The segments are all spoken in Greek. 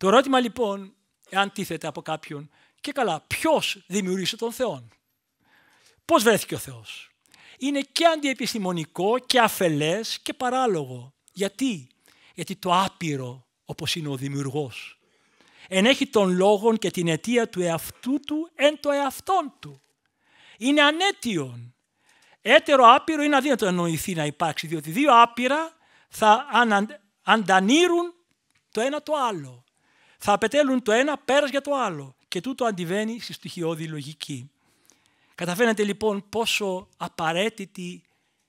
Το ερώτημα λοιπόν, εάν τίθεται από κάποιον, και καλά, ποιος δημιούργησε τον Θεό. Πώς βρέθηκε ο Θεός. Είναι και αντιεπιστημονικό και αφελές και παράλογο. Γιατί, Γιατί το άπειρο, όπως είναι ο δημιουργός, ενέχει τον λόγον και την αιτία του εαυτού του εν το εαυτόν του. Είναι ανέτιον. Έτερο άπειρο είναι αδύνατο να νοηθεί να υπάρξει, διότι δύο άπειρα θα ανα, το ένα το άλλο θα απαιτέλουν το ένα πέρας για το άλλο. Και τούτο αντιβαίνει στη στοιχειώδη λογική. Καταφέρετε λοιπόν πόσο απαραίτητη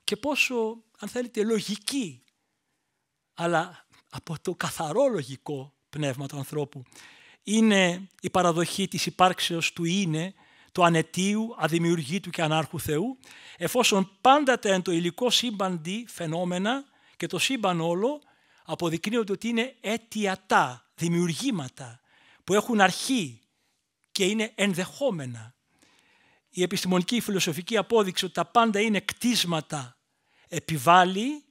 και πόσο, αν θέλετε, λογική, αλλά από το καθαρό λογικό πνεύμα του ανθρώπου, είναι η παραδοχή της υπάρξεως του είναι, του ανετίου, αδημιουργήτου και ανάρχου Θεού, εφόσον πάντα τα το υλικό σύμπαντι φαινόμενα και το σύμπαν όλο αποδεικνύονται ότι είναι αιτιατά, δημιουργήματα που έχουν αρχή και είναι ενδεχόμενα. Η επιστημονική φιλοσοφική απόδειξη ότι τα πάντα είναι κτίσματα επιβάλλει,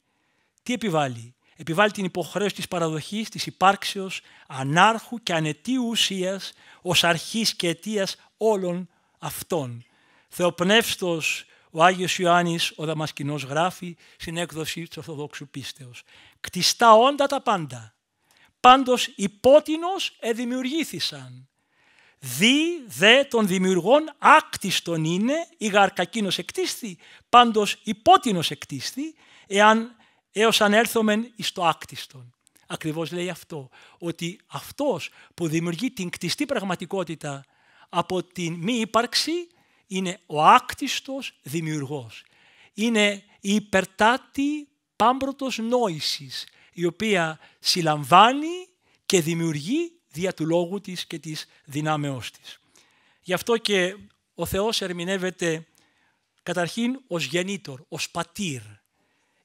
τι επιβάλλει, επιβάλλει την υποχρέωση της παραδοχής, της υπάρξεως, ανάρχου και ανετίου ουσίας ως αρχής και αιτίας όλων αυτών. Θεοπνεύστος ο Άγιος Ιωάννης ο Δαμασκηνός γράφει στην έκδοση της Ορθοδόξου Πίστεως. Κτιστά όντα τα πάντα πάντως υπότινος εδημιουργήθησαν. Δι δε των δημιουργών άκτιστον είναι, η γαρκακίνος εκτίστη, πάντως υπότινος εκτίστη, εάν έως αν έρθωμεν εις το άκτιστον. Ακριβώς λέει αυτό, ότι αυτός που δημιουργεί την κτιστή πραγματικότητα από την μη ύπαρξη είναι ο άκτιστος δημιουργός. Είναι η υπερτάτη πάμπρωτος νόησης, η οποία συλλαμβάνει και δημιουργεί δια του λόγου της και της δυνάμεώς της. Γι' αυτό και ο Θεός ερμηνεύεται καταρχήν ως γεννήτορ, ως πατήρ.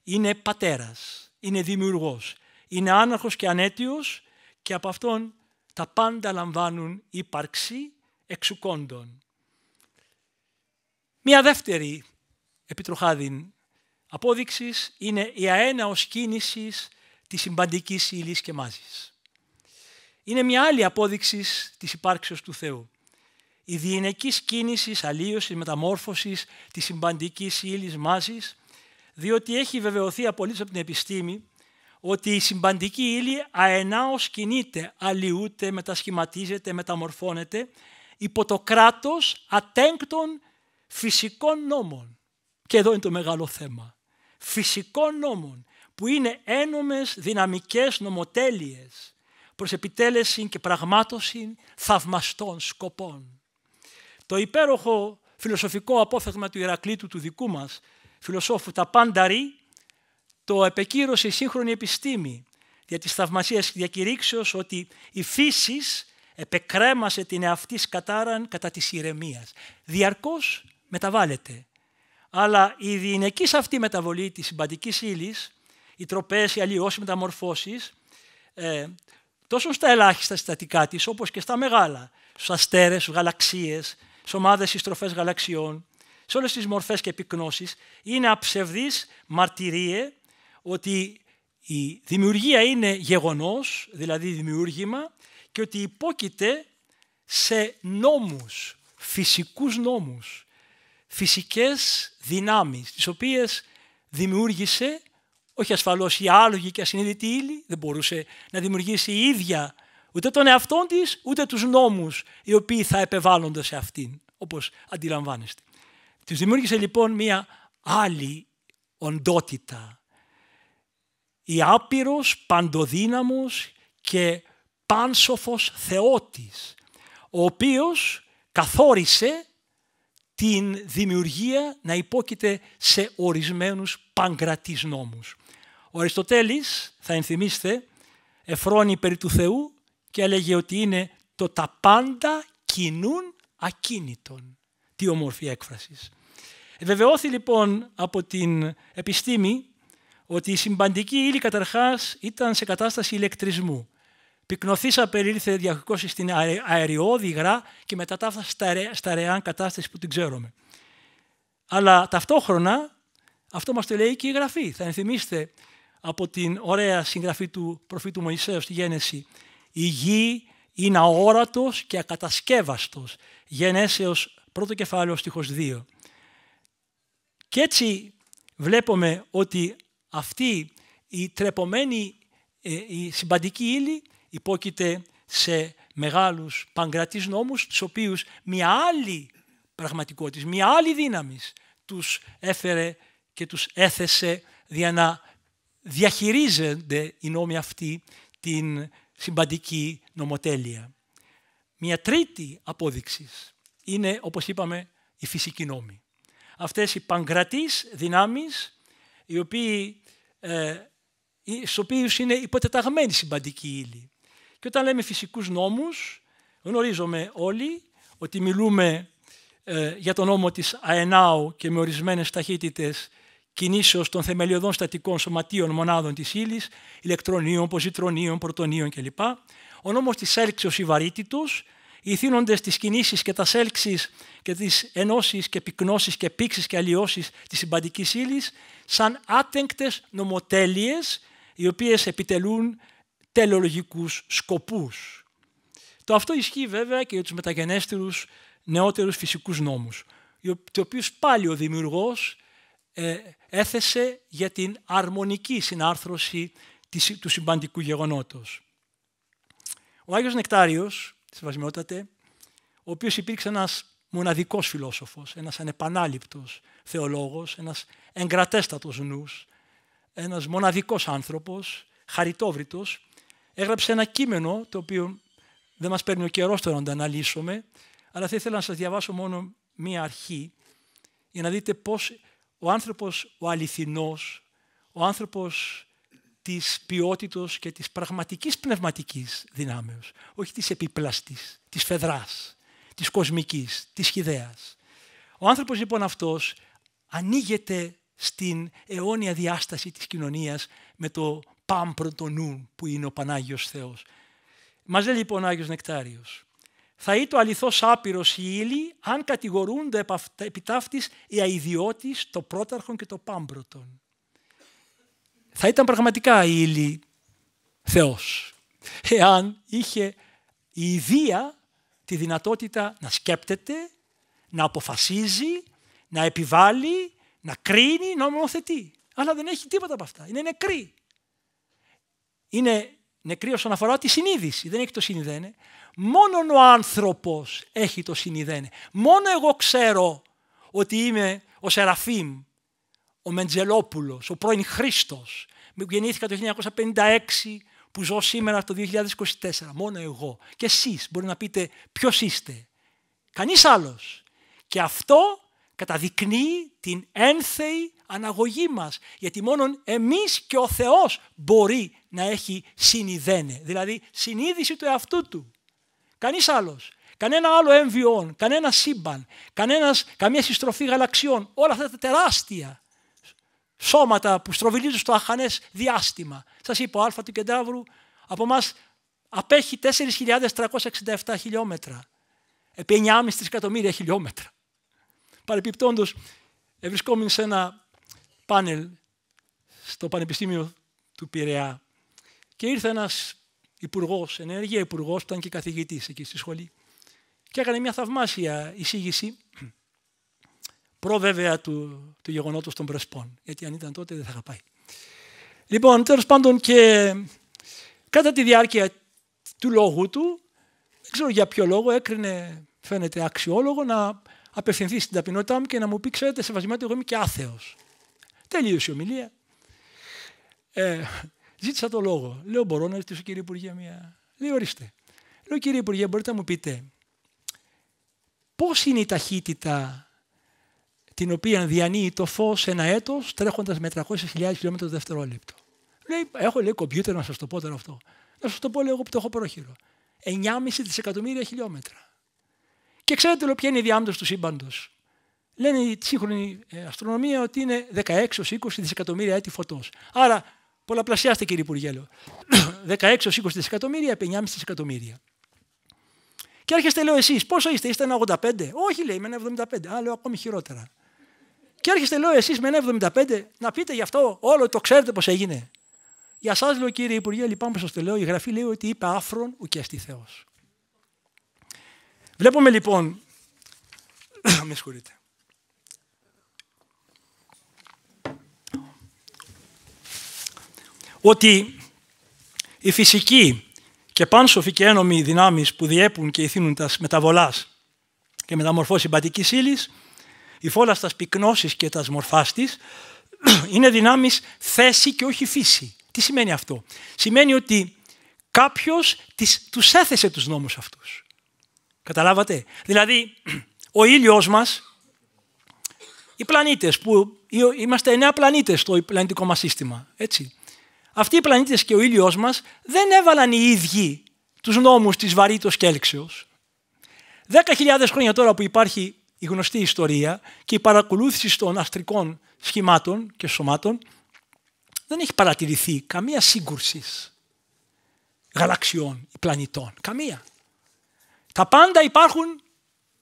Είναι πατέρας, είναι δημιουργός, είναι άναρχος και ανέτιος και από αυτόν τα πάντα λαμβάνουν ύπαρξη εξουκόντων. Μία δεύτερη επιτροχάδιν απόδειξης είναι η αέναος κίνησης της συμπαντικής ύλης και μάζης. Είναι μια άλλη απόδειξης της υπάρξεως του Θεού. Η διενεκή κίνηση αλλίωσης, μεταμόρφωσης της συμπαντικής ύλης μάζης, διότι έχει βεβαιωθεί απολύτως από την επιστήμη ότι η συμπαντική ύλη αενάως κινείται, αλλιούται, μετασχηματίζεται, μεταμορφώνεται υπό το κράτος ατέγκτων φυσικών νόμων. Και εδώ είναι το μεγάλο θέμα. Φυσικών νόμων που είναι ένομες δυναμικές νομοτέλειες προς επιτέλεση και πραγμάτωση θαυμαστών σκοπών. Το υπέροχο φιλοσοφικό απόθεμα του Ηρακλήτου του δικού μας φιλοσόφου τα Πάνταρη το επεκύρωσε η σύγχρονη επιστήμη δια της θαυμασίας διακηρύξεως ότι η φύσης επεκρέμασε την εαυτής κατάραν κατά της ηρεμίας. Διαρκώς μεταβάλλεται. Αλλά η διηνεκής αυτή μεταβολή της συμπαντικής ύλης οι τροπές οι αλλοιώσεις, οι μεταμορφώσεις, ε, τόσο στα ελάχιστα συστατικά της, όπως και στα μεγάλα, στους αστέρες, στους γαλαξίες, στις ομάδες συστροφές γαλαξιών, σε όλες τις μορφές και επικνώσεις, είναι αψευδής μαρτυρίε ότι η δημιουργία είναι γεγονός, δηλαδή δημιούργημα, και ότι υπόκειται σε νόμους, φυσικούς νόμους, φυσικές δυνάμεις, τις οποίες δημιούργησε όχι ασφαλώς η άλογη και ασυνείδητη ύλη, δεν μπορούσε να δημιουργήσει η ίδια ούτε τον εαυτό της ούτε τους νόμους οι οποίοι θα επεβάλλονται σε αυτήν, όπως αντιλαμβάνεστε. Τη δημιούργησε λοιπόν μία άλλη οντότητα. Η άπειρος, παντοδύναμος και πάνσοφος Θεότης, ο οποίος καθόρισε την δημιουργία να υπόκειται σε ορισμένους παγκρατείς νόμους. Ο Αριστοτέλης, θα ενθυμίστε, εφρώνει περί του Θεού και έλεγε ότι είναι το τα πάντα κινούν ακίνητον. Τι ομορφή έκφραση. Βεβαιώθη λοιπόν από την επιστήμη ότι η συμπαντική ύλη καταρχάς ήταν σε κατάσταση ηλεκτρισμού. Πυκνοθήσα περίληθε διακόσει στην αεριώδη υγρά και τα στα ρεάν κατάσταση που την ξέρουμε. Αλλά ταυτόχρονα αυτό μας το λέει και η Γραφή. Θα ενθυμίστε από την ωραία συγγραφή του προφήτου Μωυσέως στη Γένεση. Η γη είναι αόρατος και ακατασκεύαστος. Γενέσεως πρώτο κεφάλαιο στίχος 2. Και έτσι βλέπουμε ότι αυτή η τρεπομένη ε, η συμπαντική ύλη υπόκειται σε μεγάλους παγκρατείς νόμους, τους οποίους μια άλλη πραγματικότητα, μια άλλη δύναμης τους έφερε και τους έθεσε για να διαχειρίζονται οι νόμοι αυτοί την συμπαντική νομοτέλεια. Μια τρίτη απόδειξης είναι, όπως είπαμε, οι φυσικοί νόμοι. Αυτές οι παγκρατείς δυνάμεις, οι οποίοι, ε, στους οποίους είναι υποτεταγμένη συμπαντική ύλη. Και όταν λέμε φυσικούς νόμους, γνωρίζουμε όλοι ότι μιλούμε ε, για τον νόμο της ΑΕΝΑΟ και με ορισμένες ταχύτητες κινήσεως των θεμελιωδών στατικών σωματείων μονάδων της ύλης, ηλεκτρονίων, ποζιτρονίων, πρωτονίων κλπ. Ο νόμος της έλξης ή βαρύτητο, οι θύνοντες τις κινήσεις και τας σέλξει και τι ενώσεις και πυκνώσεις και πήξει και αλλοιώσεις της συμπαντικής ύλης, σαν άτεγκτες νομοτέλειες, οι οποίες επιτελούν τελεολογικούς σκοπούς. Το αυτό ισχύει βέβαια και για τους μεταγενέστερους νεότερους φυσικούς νόμους, του οποίου πάλι ο δημιουργός ε, έθεσε για την αρμονική συνάρθρωση του συμπαντικού γεγονότος. Ο Άγιος Νεκτάριος, σεβασμιότατε, ο οποίος υπήρξε ένας μοναδικός φιλόσοφος, ένας ανεπανάληπτος θεολόγος, ένας εγκρατέστατος νους, ένας μοναδικός άνθρωπος, χαριτόβριτος, έγραψε ένα κείμενο, το οποίο δεν μας παίρνει ο καιρός τώρα να το αναλύσουμε, αλλά θα ήθελα να σας διαβάσω μόνο μία αρχή, για να δείτε πώς ο άνθρωπος ο αληθινός, ο άνθρωπος της ποιότητος και της πραγματικής πνευματικής δυνάμεως, όχι της επιπλαστής, της φεδράς, της κοσμικής, της χιδέας. Ο άνθρωπος λοιπόν αυτός ανοίγεται στην αιώνια διάσταση της κοινωνίας με το πάμπρο το νου που είναι ο Πανάγιος Θεός. Μας λέει λοιπόν ο Άγιος Νεκτάριος θα είτο αληθώς ήδη αν κατηγορούνται επιτάφτυ η ύλη αν κατηγορούνται επί ταύτη οι αηδιώτης, το πρόταρχον και το πάμπροτον Θα ήταν πραγματικά η ύλη Θεός, εάν είχε η ιδία τη δυνατότητα να σκέπτεται, να αποφασίζει, να επιβάλλει, να κρίνει, να ομοθετεί. Αλλά δεν έχει τίποτα από αυτά. Είναι νεκρή. Είναι νεκρή όσον αφορά τη συνείδηση. Δεν έχει το συνειδένε. Μόνο ο άνθρωπος έχει το συνειδένε. Μόνο εγώ ξέρω ότι είμαι ο Σεραφείμ, ο Μεντζελόπουλος, ο πρώην Χρήστος. Γεννήθηκα το 1956 που ζω σήμερα το 2024. Μόνο εγώ. Και εσείς μπορεί να πείτε ποιος είστε. Κανείς άλλος. Και αυτό καταδεικνύει την ένθεη αναγωγή μας. Γιατί μόνον εμείς και ο Θεός μπορεί να έχει συνειδένε. Δηλαδή συνείδηση του εαυτού του. Κανείς άλλος, Κανένα άλλο έμβιον, κανένα σύμπαν, κανένας, καμία συστροφή γαλαξιών. Όλα αυτά τα τεράστια σώματα που στροβιλίζουν στο αχανές διάστημα. σας είπα, ο Α του Κεντάβρου από εμά απέχει 4.367 χιλιόμετρα. Επί 9,5 εκατομμύρια χιλιόμετρα. Παρεπιπτόντως, βρισκόμουν σε ένα πάνελ στο Πανεπιστήμιο του Πειραιά και ήρθε ένας υπουργός ενέργεια, υπουργός, ήταν και καθηγητής εκεί στη σχολή. Και έκανε μια θαυμάσια εισήγηση προβέβαια του, του γεγονότος των Πρεσπών. Γιατί αν ήταν τότε δεν θα είχα πάει. Λοιπόν, τέλος πάντων και κατά τη διάρκεια του λόγου του, δεν ξέρω για ποιο λόγο, έκρινε, φαίνεται αξιόλογο, να απευθυνθεί στην ταπεινότητά μου και να μου πει: Ξέρετε, σεβασμιάτε, εγώ είμαι και άθεος. Τελείωσε η ομιλία. Ε, Ζήτησα το λόγο. Λέω: Μπορώ να ρωτήσω, κύριε Υπουργέ, μια. Λέει: Ορίστε. Λέω: Κύριε Υπουργέ, μπορείτε να μου πείτε πώς είναι η ταχύτητα την οποία διανύει το φως ένα έτος τρέχοντας με 300.000 χιλιόμετρα το δευτερόλεπτο. Λέει: Έχω λέει κομπιούτερ να σας το πω τώρα αυτό. Να σας το πω, λέω εγώ που το έχω πρόχειρο. 9,5 δισεκατομμύρια χιλιόμετρα. Και ξέρετε λέω, ποια είναι η διάμετρος του σύμπαντος. Λένε η σύγχρονη ε, αστρονομία ότι είναι 16-20 δισεκατομμύρια έτη φωτός. Άρα Πολλαπλασιάστε κύριε Υπουργέ. 16 20 δισεκατομμύρια, επί 9,5 δισεκατομμύρια. Και έρχεστε, λέω, εσείς, πόσο είστε, είστε ένα 85. Όχι, λέει, με ένα 75. Α, λέω, ακόμη χειρότερα. Και έρχεστε, λέω, εσείς με ένα 75, να πείτε γι' αυτό, όλο το ξέρετε πώς έγινε. Για εσά, λέω, κύριε Υπουργέ, λυπάμαι που σας το λέω, η γραφή λέει ότι είπε άφρον ουκιαστή Θεός. Βλέπουμε λοιπόν. με συγχωρείτε. ότι η φυσική και πάνσοφοι και ένομοι δυνάμεις που διέπουν και ηθήνουν τας μεταβολάς και μεταμορφώσεις συμπατικής ύλης, η φόλας στα πυκνώσεις και τας μορφάς της, είναι δυνάμεις θέση και όχι φύση. Τι σημαίνει αυτό. Σημαίνει ότι κάποιος τις, τους έθεσε τους νόμους αυτούς. Καταλάβατε. Δηλαδή, ο ήλιος μας, οι πλανήτες που είμαστε εννέα πλανήτες στο πλανητικό μας σύστημα, έτσι αυτοί οι πλανήτες και ο ήλιος μας δεν έβαλαν οι ίδιοι τους νόμους της βαρύτητος και έλξεως. Δέκα χιλιάδες χρόνια τώρα που υπάρχει η γνωστή ιστορία και η παρακολούθηση των αστρικών σχημάτων και σωμάτων δεν έχει παρατηρηθεί καμία σύγκρουση γαλαξιών ή πλανητών. Καμία. Τα πάντα υπάρχουν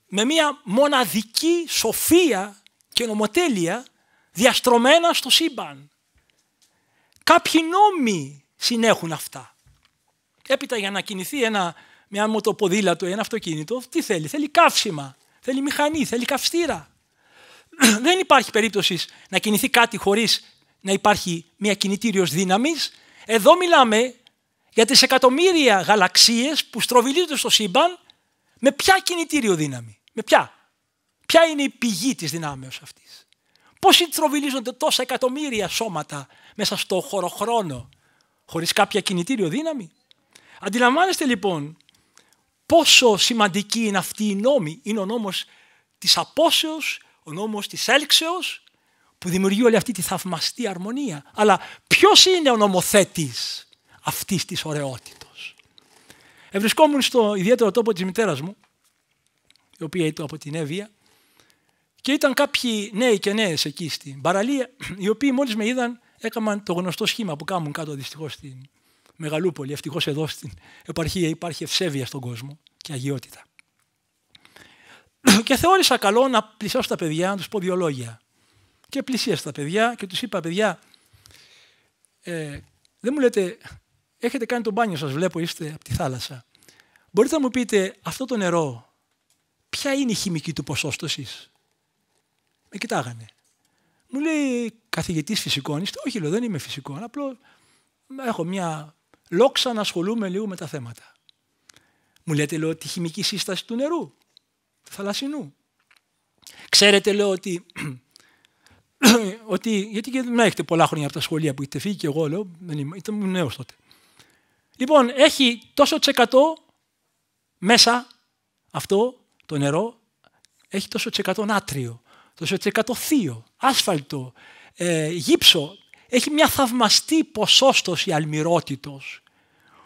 με μια μοναδική σοφία και νομοτέλεια διαστρωμένα στο σύμπαν. Κάποιοι νόμοι συνέχουν αυτά. Έπειτα για να κινηθεί ένα, μια μοτοποδήλατο ή ένα αυτοκίνητο, τι θέλει, θέλει καύσιμα, θέλει μηχανή, θέλει καυστήρα. Δεν υπάρχει περίπτωση να κινηθεί κάτι χωρίς να υπάρχει μια κινητήριος δύναμης. Εδώ μιλάμε για τις εκατομμύρια γαλαξίες που στροβιλίζονται στο σύμπαν με ποια κινητήριο δύναμη, με ποια. Ποια είναι η πηγή της δυνάμεως αυτής. Πώς συντροβιλίζονται τόσα εκατομμύρια σώματα μέσα στο χρόνο χωρίς κάποια κινητήριο δύναμη. Αντιλαμβάνεστε λοιπόν πόσο σημαντική είναι αυτή η νόμη. Είναι ο νόμος της απόσεως, ο νόμος της έλξεως που δημιουργεί όλη αυτή τη θαυμαστή αρμονία. Αλλά ποιος είναι ο νομοθέτης αυτής της ωραιότητα. Ευρισκόμουν στο ιδιαίτερο τόπο της μητέρας μου, η οποία ήταν από την Εύβοια, και ήταν κάποιοι νέοι και νέες εκεί στην παραλία, οι οποίοι μόλις με είδαν έκαναν το γνωστό σχήμα που κάμουν κάτω δυστυχώς στην Μεγαλούπολη. Ευτυχώς εδώ στην επαρχία υπάρχει ευσέβεια στον κόσμο και αγιότητα. Και θεώρησα καλό να πλησιάσω τα παιδιά, να τους πω δύο λόγια. Και πλησίασα τα παιδιά και τους είπα, παιδιά, ε, δεν μου λέτε, έχετε κάνει τον μπάνιο σας βλέπω, είστε από τη θάλασσα. Μπορείτε να μου πείτε, αυτό το νερό, ποια είναι η χημική του ποσόστοσης με κοιτάγανε. Μου λέει καθηγητής φυσικών, είστε. Όχι, λέω, δεν είμαι φυσικό. Απλώς έχω μια λόξα να ασχολούμαι λίγο με τα θέματα. Μου λέτε, λέω, τη χημική σύσταση του νερού, του θαλασσινού. Ξέρετε, λέω, ότι. ότι γιατί και έχετε πολλά χρόνια από τα σχολεία που έχετε φύγει, και εγώ λέω, δεν είμαι, ήταν νέος τότε. Λοιπόν, έχει τόσο τσεκατό μέσα αυτό το νερό, έχει τόσο τσεκατό το 20% θείο, άσφαλτο, ε, γύψο. Έχει μια θαυμαστή ποσόστοση αλμυρότητος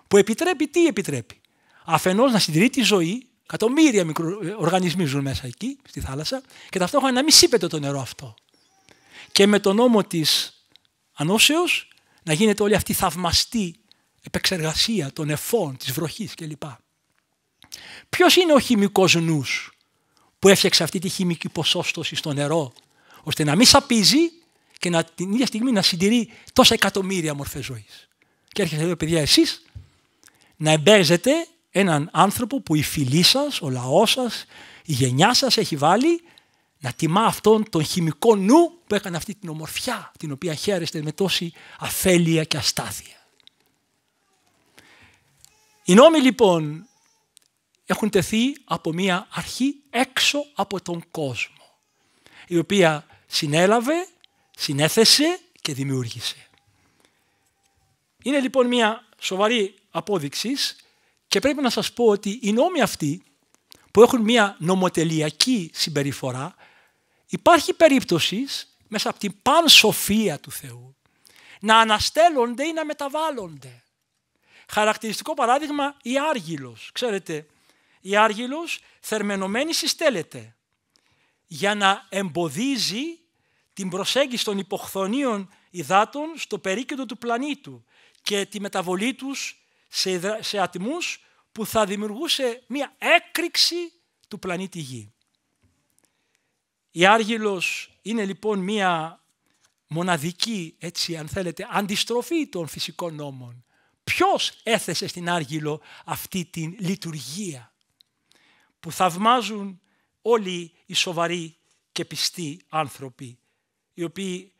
που επιτρέπει τι επιτρέπει. Αφενός να συντηρεί τη ζωή, εκατομμύρια μικροοργανισμοί ε, ζουν μέσα εκεί, στη θάλασσα, και ταυτόχρονα να μην σύπεται το νερό αυτό. Και με τον νόμο της ανώσεως να γίνεται όλη αυτή η θαυμαστή επεξεργασία των εφών, της βροχής κλπ. Ποιος είναι ο χημικός νους που έφτιαξε αυτή τη χημική ποσόστοση στο νερό, ώστε να μην σαπίζει και να, την ίδια στιγμή να συντηρεί τόσα εκατομμύρια μορφές ζωής. Και έρχεται εδώ, παιδιά, εσείς να εμπέζετε έναν άνθρωπο που η φυλή σας, ο λαός σας, η γενιά σας έχει βάλει να τιμά αυτόν τον χημικό νου που έκανε αυτή την ομορφιά την οποία χαίρεστε με τόση αφέλεια και αστάθεια. Οι νόμοι λοιπόν έχουν τεθεί από μία αρχή έξω από τον κόσμο, η οποία συνέλαβε, συνέθεσε και δημιούργησε. Είναι λοιπόν μία σοβαρή απόδειξη και πρέπει να σας πω ότι οι νόμοι αυτοί που έχουν μία νομοτελειακή συμπεριφορά υπάρχει περίπτωση μέσα από την πανσοφία του Θεού να αναστέλλονται ή να μεταβάλλονται. Χαρακτηριστικό παράδειγμα η Άργυλος. Ξέρετε, η άργυλος θερμενωμένη συστέλλεται για να εμποδίζει την προσέγγιση των υποχθονίων υδάτων στο περίκεντρο του πλανήτου και τη μεταβολή τους σε, σε ατμούς που θα δημιουργούσε μία έκρηξη του πλανήτη Γη. Η Άργυλος είναι λοιπόν μία μοναδική, έτσι αν θέλετε, αντιστροφή των φυσικών νόμων. Ποιος έθεσε στην Άργυλο αυτή την λειτουργία που θαυμάζουν όλοι οι σοβαροί και πιστοί άνθρωποι οι οποίοι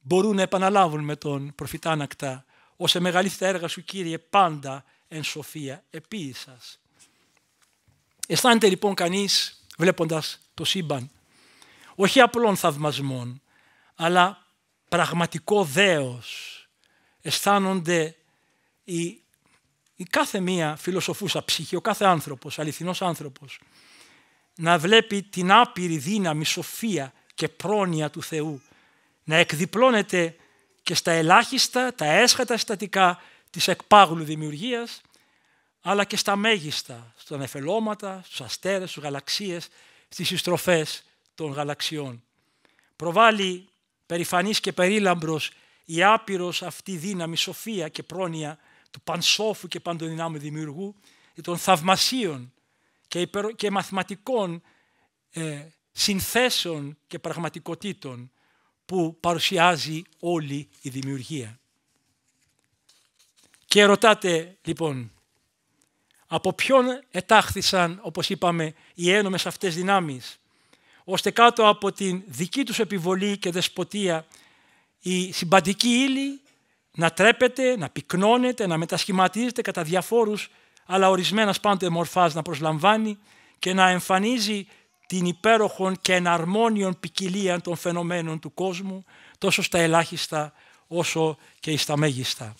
μπορούν να επαναλάβουν με τον προφητάνακτα ως μεγαλύτερα έργα σου Κύριε πάντα εν σοφία επίησας. Αισθάνεται λοιπόν κανείς βλέποντας το σύμπαν όχι απλών θαυμασμών αλλά πραγματικό δέος. Αισθάνονται οι η κάθε μία φιλοσοφούσα ψυχή, ο κάθε άνθρωπος, αληθινός άνθρωπος, να βλέπει την άπειρη δύναμη, σοφία και πρόνοια του Θεού, να εκδιπλώνεται και στα ελάχιστα, τα έσχατα στατικά της εκπάγλου δημιουργίας, αλλά και στα μέγιστα, στα νεφελώματα, στους αστέρες, στους γαλαξίες, στις συστροφές των γαλαξιών. Προβάλλει περηφανής και περίλαμπρος η άπειρος αυτή δύναμη, σοφία και πρόνοια του πανσόφου και παντοδυνάμου δημιουργού, των θαυμασίων και, και μαθηματικών ε, συνθέσεων και πραγματικοτήτων που παρουσιάζει όλη η δημιουργία. Και ρωτάτε λοιπόν, από ποιον ετάχθησαν, όπως είπαμε, οι ένομες αυτές δυνάμεις, ώστε κάτω από την δική τους επιβολή και δεσποτεία η συμπαντική ύλη να τρέπετε, να πυκνώνεται, να μετασχηματίζεται κατά διαφόρους, αλλά ορισμένα πάντοτε μορφάς να προσλαμβάνει και να εμφανίζει την υπέροχον και εναρμόνιον ποικιλία των φαινομένων του κόσμου, τόσο στα ελάχιστα όσο και στα μέγιστα.